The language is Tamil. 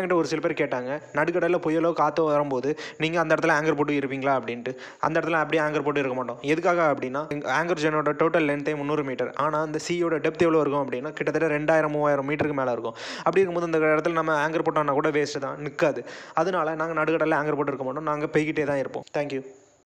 என்கிட்ட ஒரு சில பேர் கேட்டாங்க நடுக்கடையில் புயலோ காற்றோ வரும்போது நீங்கள் அந்த இடத்துல ஆங்கர் போட்டு இருப்பீங்களா அப்படின்ட்டு அந்த இடத்துல அப்படியே ஆங்கர் போட்டு இருக்க மாட்டோம் எதுக்காக அப்படின்னா ஆங்கர் ஜனோட டோட்டல் லென்த்தே முந்நூறு மீட்டர் ஆனால் அந்த சீயோட டெப்த் எவ்வளோ இருக்கும் அப்படின்னா கிட்டத்தட்ட ரெண்டாயிரம் மூவாயிரம் மீட்டருக்கு மேலே இருக்கும் அப்படி இருக்கும்போது அந்த இடத்துல நம்ம ஆங்கர் போட்டோம்னா கூட வேஸ்ட்டு தான் நிற்காது அதனால நாங்கள் நடுக்கடையில் ஆங்கர் போட்டு இருக்க மாட்டோம் நாங்கள் போய்கிட்டே தான் இருப்போம் தேங்க்யூ